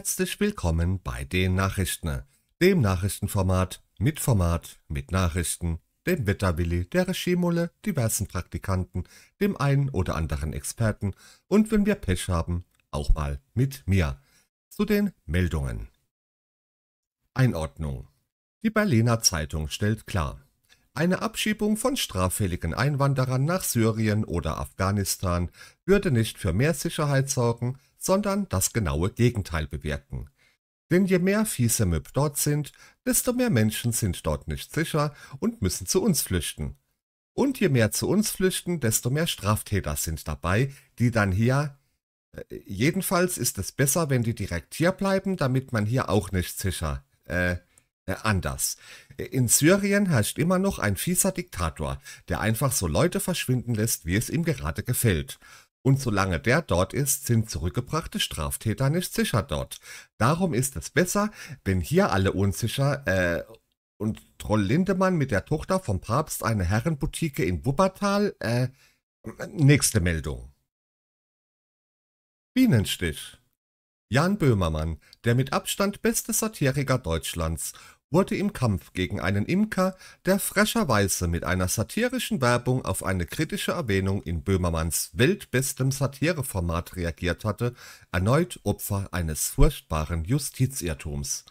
Herzlich willkommen bei den Nachrichten, dem Nachrichtenformat mit Format mit Nachrichten, dem Wetterwilli, der Regiemulle, diversen Praktikanten, dem einen oder anderen Experten und wenn wir Pech haben, auch mal mit mir. Zu den Meldungen. Einordnung. Die Berliner Zeitung stellt klar, eine Abschiebung von straffälligen Einwanderern nach Syrien oder Afghanistan würde nicht für mehr Sicherheit sorgen, sondern das genaue Gegenteil bewirken. Denn je mehr Möb dort sind, desto mehr Menschen sind dort nicht sicher und müssen zu uns flüchten. Und je mehr zu uns flüchten, desto mehr Straftäter sind dabei, die dann hier... Äh, jedenfalls ist es besser, wenn die direkt hier bleiben, damit man hier auch nicht sicher, äh, äh, anders. In Syrien herrscht immer noch ein fieser Diktator, der einfach so Leute verschwinden lässt, wie es ihm gerade gefällt. Und solange der dort ist, sind zurückgebrachte Straftäter nicht sicher dort. Darum ist es besser, wenn hier alle unsicher äh, und Troll Lindemann mit der Tochter vom Papst eine Herrenboutique in Wuppertal. Äh, nächste Meldung. Bienenstich. Jan Böhmermann, der mit Abstand beste Satiriker Deutschlands wurde im Kampf gegen einen Imker, der frecherweise mit einer satirischen Werbung auf eine kritische Erwähnung in Böhmermanns weltbestem Satireformat reagiert hatte, erneut Opfer eines furchtbaren Justizirrtums.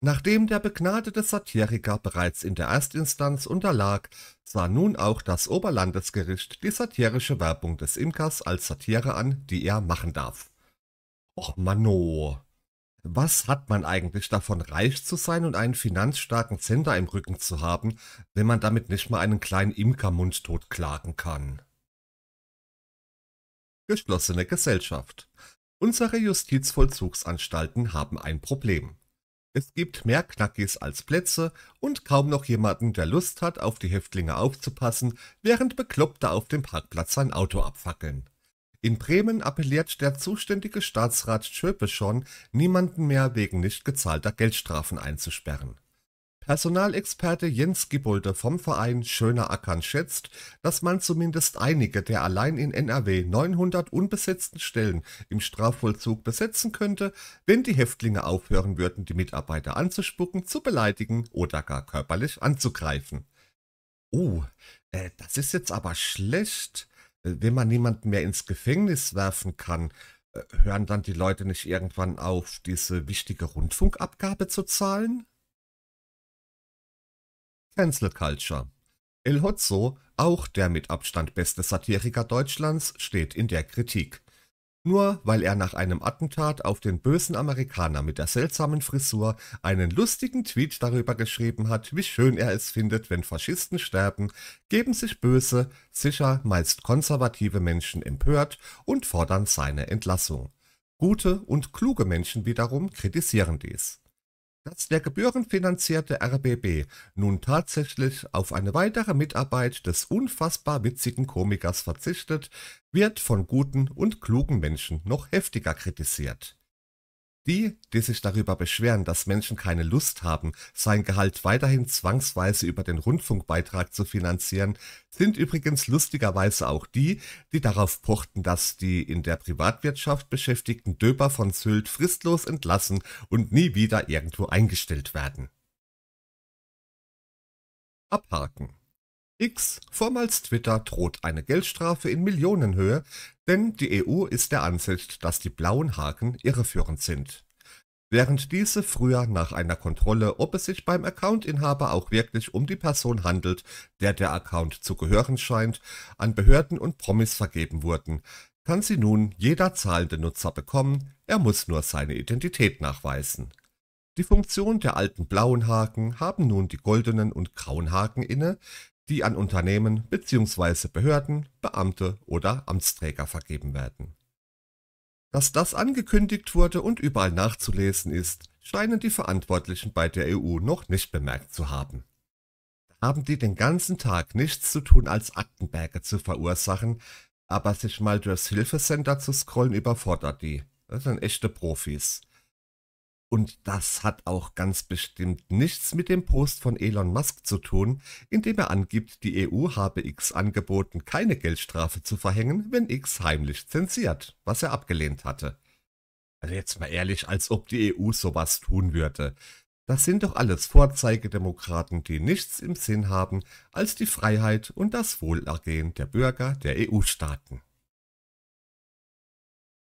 Nachdem der begnadete Satiriker bereits in der Erstinstanz unterlag, sah nun auch das Oberlandesgericht die satirische Werbung des Imkers als Satire an, die er machen darf. Och Mano, was hat man eigentlich davon, reich zu sein und einen finanzstarken Zender im Rücken zu haben, wenn man damit nicht mal einen kleinen Imkermund totklagen kann? Geschlossene Gesellschaft. Unsere Justizvollzugsanstalten haben ein Problem. Es gibt mehr Knackis als Plätze und kaum noch jemanden, der Lust hat, auf die Häftlinge aufzupassen, während Bekloppte auf dem Parkplatz sein Auto abfackeln. In Bremen appelliert der zuständige Staatsrat Schöpe schon, niemanden mehr wegen nicht gezahlter Geldstrafen einzusperren. Personalexperte Jens Gibolde vom Verein Schöner Ackern schätzt, dass man zumindest einige der allein in NRW 900 unbesetzten Stellen im Strafvollzug besetzen könnte, wenn die Häftlinge aufhören würden, die Mitarbeiter anzuspucken, zu beleidigen oder gar körperlich anzugreifen. Oh, äh, das ist jetzt aber schlecht. Äh, wenn man niemanden mehr ins Gefängnis werfen kann, äh, hören dann die Leute nicht irgendwann auf, diese wichtige Rundfunkabgabe zu zahlen? Cancel Culture. El Hotzo, auch der mit Abstand beste Satiriker Deutschlands, steht in der Kritik nur weil er nach einem Attentat auf den bösen Amerikaner mit der seltsamen Frisur einen lustigen Tweet darüber geschrieben hat, wie schön er es findet, wenn Faschisten sterben, geben sich böse, sicher meist konservative Menschen empört und fordern seine Entlassung. Gute und kluge Menschen wiederum kritisieren dies dass der gebührenfinanzierte RBB nun tatsächlich auf eine weitere Mitarbeit des unfassbar witzigen Komikers verzichtet, wird von guten und klugen Menschen noch heftiger kritisiert die, die sich darüber beschweren, dass Menschen keine Lust haben, sein Gehalt weiterhin zwangsweise über den Rundfunkbeitrag zu finanzieren, sind übrigens lustigerweise auch die, die darauf pochten, dass die in der Privatwirtschaft beschäftigten Döber von Sylt fristlos entlassen und nie wieder irgendwo eingestellt werden. Abhaken X, vormals Twitter, droht eine Geldstrafe in Millionenhöhe, denn die EU ist der Ansicht, dass die blauen Haken irreführend sind. Während diese früher nach einer Kontrolle, ob es sich beim Accountinhaber auch wirklich um die Person handelt, der der Account zu gehören scheint, an Behörden und Promis vergeben wurden, kann sie nun jeder zahlende Nutzer bekommen, er muss nur seine Identität nachweisen. Die Funktion der alten blauen Haken haben nun die goldenen und grauen Haken inne, die an Unternehmen bzw. Behörden, Beamte oder Amtsträger vergeben werden. Dass das angekündigt wurde und überall nachzulesen ist, scheinen die Verantwortlichen bei der EU noch nicht bemerkt zu haben. Haben die den ganzen Tag nichts zu tun, als Aktenberge zu verursachen, aber sich mal durchs Hilfesender zu scrollen überfordert die. Das sind echte Profis. Und das hat auch ganz bestimmt nichts mit dem Post von Elon Musk zu tun, indem er angibt, die EU habe X angeboten, keine Geldstrafe zu verhängen, wenn X heimlich zensiert, was er abgelehnt hatte. Also jetzt mal ehrlich, als ob die EU sowas tun würde. Das sind doch alles Vorzeigedemokraten, die nichts im Sinn haben als die Freiheit und das Wohlergehen der Bürger der EU-Staaten.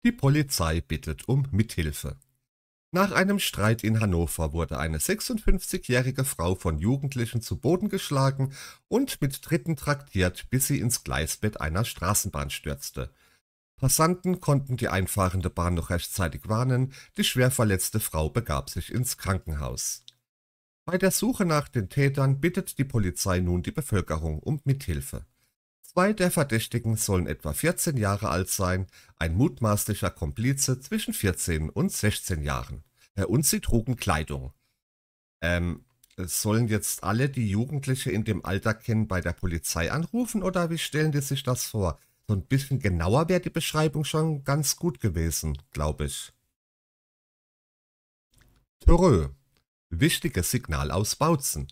Die Polizei bittet um Mithilfe. Nach einem Streit in Hannover wurde eine 56-jährige Frau von Jugendlichen zu Boden geschlagen und mit Dritten traktiert, bis sie ins Gleisbett einer Straßenbahn stürzte. Passanten konnten die einfahrende Bahn noch rechtzeitig warnen, die schwer verletzte Frau begab sich ins Krankenhaus. Bei der Suche nach den Tätern bittet die Polizei nun die Bevölkerung um Mithilfe Zwei der Verdächtigen sollen etwa 14 Jahre alt sein, ein mutmaßlicher Komplize zwischen 14 und 16 Jahren. Und sie trugen Kleidung. Ähm, sollen jetzt alle, die Jugendliche in dem Alter kennen, bei der Polizei anrufen oder wie stellen die sich das vor? So ein bisschen genauer wäre die Beschreibung schon ganz gut gewesen, glaube ich. Törö. Wichtiges Signal aus Bautzen.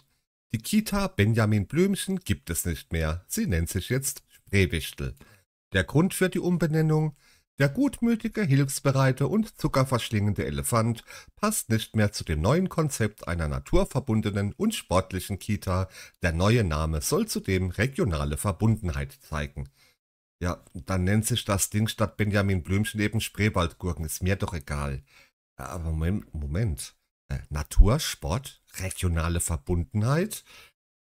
Die Kita Benjamin Blümchen gibt es nicht mehr. Sie nennt sich jetzt Spreewichtel. Der Grund für die Umbenennung? Der gutmütige, hilfsbereite und zuckerverschlingende Elefant passt nicht mehr zu dem neuen Konzept einer naturverbundenen und sportlichen Kita. Der neue Name soll zudem regionale Verbundenheit zeigen. Ja, dann nennt sich das Ding statt Benjamin Blümchen eben Spreewaldgurken, ist mir doch egal. Aber Moment, Moment. Äh, Natur, Sport, regionale Verbundenheit.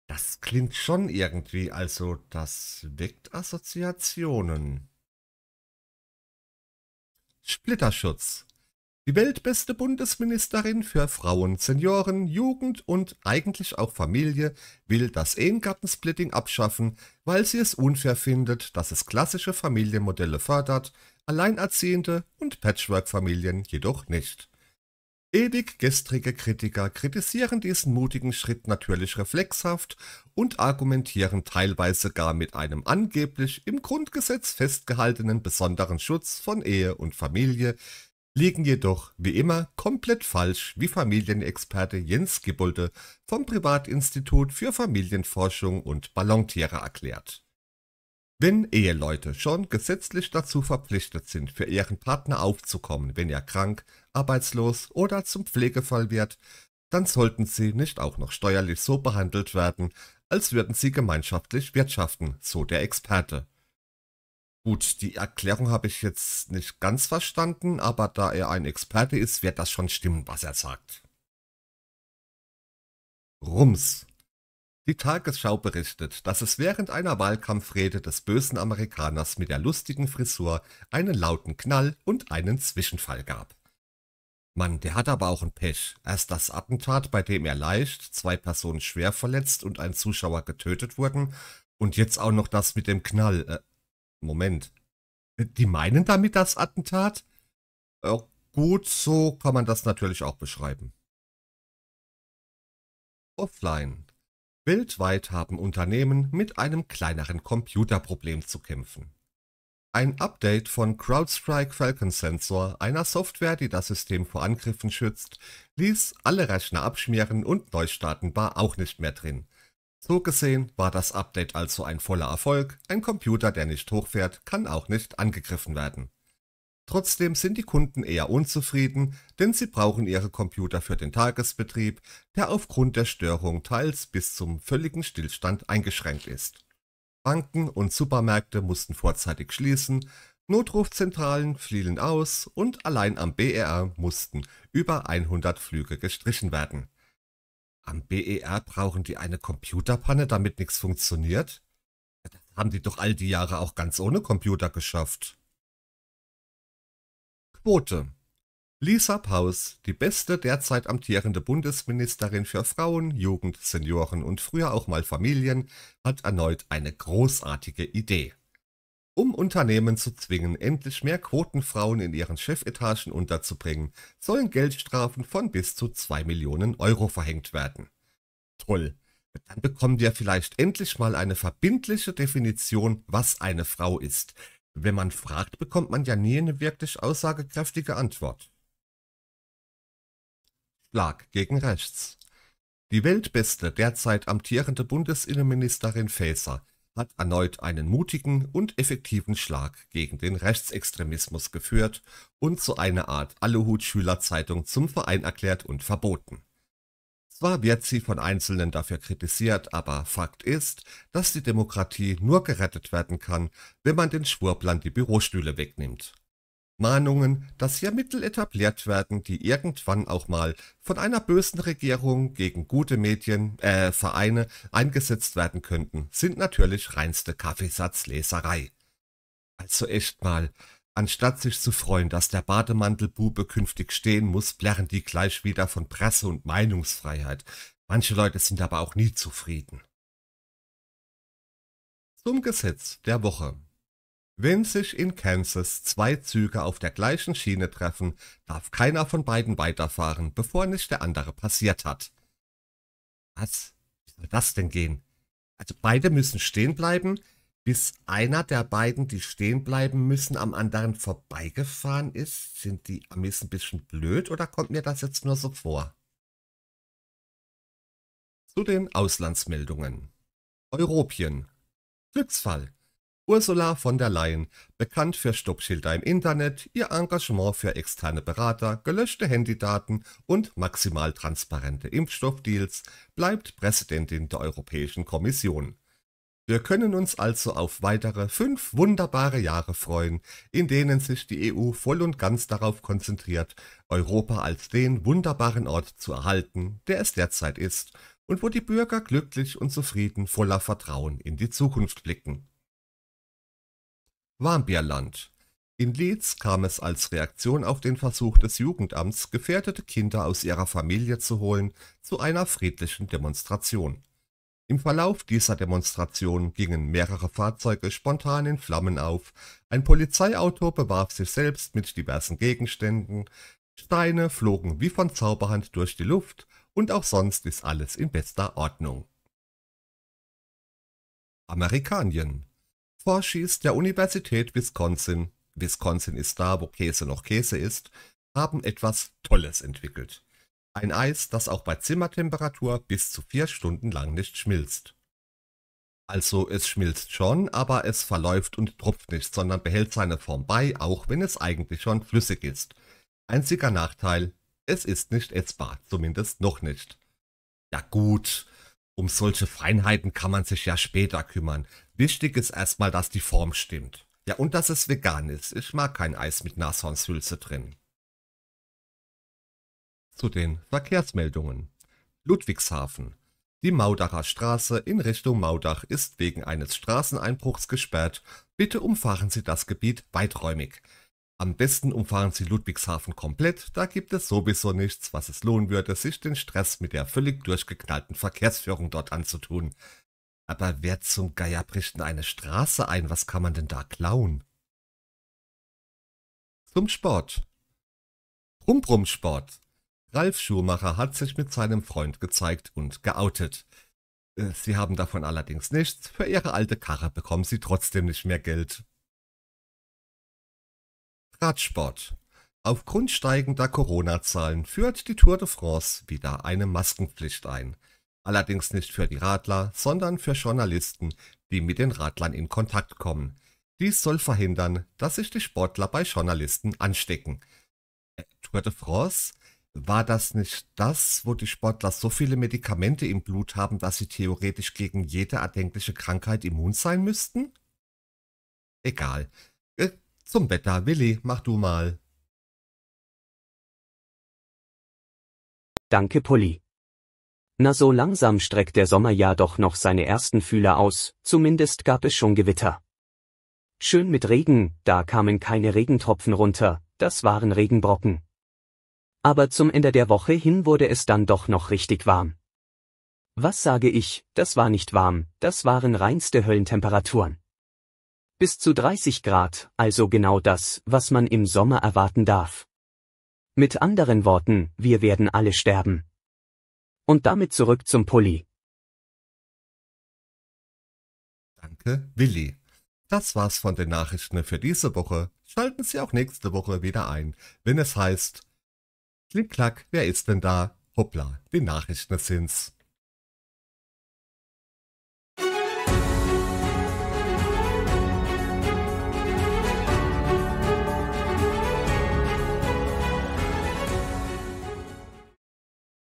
Das klingt schon irgendwie, also das weckt Assoziationen. Splitterschutz. Die weltbeste Bundesministerin für Frauen, Senioren, Jugend und eigentlich auch Familie will das Ehengattensplitting abschaffen, weil sie es unfair findet, dass es klassische Familienmodelle fördert, Alleinerziehende und Patchwork-Familien jedoch nicht. Ewig gestrige Kritiker kritisieren diesen mutigen Schritt natürlich reflexhaft und argumentieren teilweise gar mit einem angeblich im Grundgesetz festgehaltenen besonderen Schutz von Ehe und Familie, liegen jedoch wie immer komplett falsch, wie Familienexperte Jens Gibbolde vom Privatinstitut für Familienforschung und Ballontiere erklärt wenn Eheleute schon gesetzlich dazu verpflichtet sind, für ihren Partner aufzukommen, wenn er krank, arbeitslos oder zum Pflegefall wird, dann sollten sie nicht auch noch steuerlich so behandelt werden, als würden sie gemeinschaftlich wirtschaften, so der Experte. Gut, die Erklärung habe ich jetzt nicht ganz verstanden, aber da er ein Experte ist, wird das schon stimmen, was er sagt. Rums die Tagesschau berichtet, dass es während einer Wahlkampfrede des bösen Amerikaners mit der lustigen Frisur einen lauten Knall und einen Zwischenfall gab. Mann, der hat aber auch ein Pech. Erst das Attentat, bei dem er leicht, zwei Personen schwer verletzt und ein Zuschauer getötet wurden, und jetzt auch noch das mit dem Knall. Äh, Moment. Äh, die meinen damit das Attentat? Äh, gut, so kann man das natürlich auch beschreiben. Offline. Weltweit haben Unternehmen mit einem kleineren Computerproblem zu kämpfen. Ein Update von CrowdStrike Falcon Sensor, einer Software, die das System vor Angriffen schützt, ließ alle Rechner abschmieren und Neustarten war auch nicht mehr drin. So gesehen war das Update also ein voller Erfolg, ein Computer, der nicht hochfährt, kann auch nicht angegriffen werden. Trotzdem sind die Kunden eher unzufrieden, denn sie brauchen ihre Computer für den Tagesbetrieb, der aufgrund der Störung teils bis zum völligen Stillstand eingeschränkt ist. Banken und Supermärkte mussten vorzeitig schließen, Notrufzentralen fielen aus und allein am BER mussten über 100 Flüge gestrichen werden. Am BER brauchen die eine Computerpanne, damit nichts funktioniert? Das haben die doch all die Jahre auch ganz ohne Computer geschafft. Quote. Lisa Paus, die beste derzeit amtierende Bundesministerin für Frauen, Jugend, Senioren und früher auch mal Familien, hat erneut eine großartige Idee. Um Unternehmen zu zwingen, endlich mehr Quotenfrauen in ihren Chefetagen unterzubringen, sollen Geldstrafen von bis zu 2 Millionen Euro verhängt werden. Toll. Dann bekommen wir vielleicht endlich mal eine verbindliche Definition, was eine Frau ist. Wenn man fragt, bekommt man ja nie eine wirklich aussagekräftige Antwort. Schlag gegen rechts. Die weltbeste derzeit amtierende Bundesinnenministerin Faeser hat erneut einen mutigen und effektiven Schlag gegen den Rechtsextremismus geführt und zu einer Art Aluhut-Schülerzeitung zum Verein erklärt und verboten. Zwar wird sie von Einzelnen dafür kritisiert, aber Fakt ist, dass die Demokratie nur gerettet werden kann, wenn man den Schwurplan die Bürostühle wegnimmt. Mahnungen, dass hier Mittel etabliert werden, die irgendwann auch mal von einer bösen Regierung gegen gute Medien, äh, Vereine eingesetzt werden könnten, sind natürlich reinste Kaffeesatzleserei. Also echt mal, Anstatt sich zu freuen, dass der Bademantelbube künftig stehen muss, blärren die gleich wieder von Presse- und Meinungsfreiheit. Manche Leute sind aber auch nie zufrieden. Zum Gesetz der Woche. Wenn sich in Kansas zwei Züge auf der gleichen Schiene treffen, darf keiner von beiden weiterfahren, bevor nicht der andere passiert hat. Was? Wie soll das denn gehen? Also beide müssen stehen bleiben? bis einer der beiden, die stehen bleiben müssen, am anderen vorbeigefahren ist? Sind die Amis ein bisschen blöd oder kommt mir das jetzt nur so vor? Zu den Auslandsmeldungen. Europien. Glücksfall. Ursula von der Leyen, bekannt für Stoppschilder im Internet, ihr Engagement für externe Berater, gelöschte Handydaten und maximal transparente Impfstoffdeals, bleibt Präsidentin der Europäischen Kommission. Wir können uns also auf weitere fünf wunderbare Jahre freuen, in denen sich die EU voll und ganz darauf konzentriert, Europa als den wunderbaren Ort zu erhalten, der es derzeit ist, und wo die Bürger glücklich und zufrieden voller Vertrauen in die Zukunft blicken. Warmbierland in Leeds kam es als Reaktion auf den Versuch des Jugendamts, gefährdete Kinder aus ihrer Familie zu holen, zu einer friedlichen Demonstration. Im Verlauf dieser Demonstration gingen mehrere Fahrzeuge spontan in Flammen auf, ein Polizeiauto bewarf sich selbst mit diversen Gegenständen, Steine flogen wie von Zauberhand durch die Luft und auch sonst ist alles in bester Ordnung. Amerikanien Vorschieß der Universität Wisconsin, Wisconsin ist da, wo Käse noch Käse ist, haben etwas Tolles entwickelt ein Eis, das auch bei Zimmertemperatur bis zu vier Stunden lang nicht schmilzt. Also es schmilzt schon, aber es verläuft und tropft nicht, sondern behält seine Form bei, auch wenn es eigentlich schon flüssig ist. Einziger Nachteil, es ist nicht essbar, zumindest noch nicht. Ja gut, um solche Feinheiten kann man sich ja später kümmern. Wichtig ist erstmal, dass die Form stimmt. Ja und dass es vegan ist, ich mag kein Eis mit Nashornshülse drin zu den Verkehrsmeldungen. Ludwigshafen. Die Maudacher Straße in Richtung Maudach ist wegen eines Straßeneinbruchs gesperrt. Bitte umfahren Sie das Gebiet weiträumig. Am besten umfahren Sie Ludwigshafen komplett, da gibt es sowieso nichts, was es lohnen würde, sich den Stress mit der völlig durchgeknallten Verkehrsführung dort anzutun. Aber wer zum Geier bricht denn eine Straße ein? Was kann man denn da klauen? Zum Sport. brumm sport Ralf Schumacher hat sich mit seinem Freund gezeigt und geoutet. Äh, sie haben davon allerdings nichts, für ihre alte Karre bekommen sie trotzdem nicht mehr Geld. Radsport. Aufgrund steigender Corona-Zahlen führt die Tour de France wieder eine Maskenpflicht ein. Allerdings nicht für die Radler, sondern für Journalisten, die mit den Radlern in Kontakt kommen. Dies soll verhindern, dass sich die Sportler bei Journalisten anstecken. Äh, Tour de France? War das nicht das, wo die Sportler so viele Medikamente im Blut haben, dass sie theoretisch gegen jede erdenkliche Krankheit immun sein müssten? Egal. Äh, zum Wetter, Willi, mach du mal. Danke, Polly. Na, so langsam streckt der Sommer ja doch noch seine ersten Fühler aus, zumindest gab es schon Gewitter. Schön mit Regen, da kamen keine Regentropfen runter, das waren Regenbrocken aber zum Ende der Woche hin wurde es dann doch noch richtig warm. Was sage ich, das war nicht warm, das waren reinste Höllentemperaturen. Bis zu 30 Grad, also genau das, was man im Sommer erwarten darf. Mit anderen Worten, wir werden alle sterben. Und damit zurück zum Pulli. Danke, Willi. Das war's von den Nachrichten für diese Woche. Schalten Sie auch nächste Woche wieder ein, wenn es heißt Klick, klack, wer ist denn da? Hoppla, die Nachrichten sind's.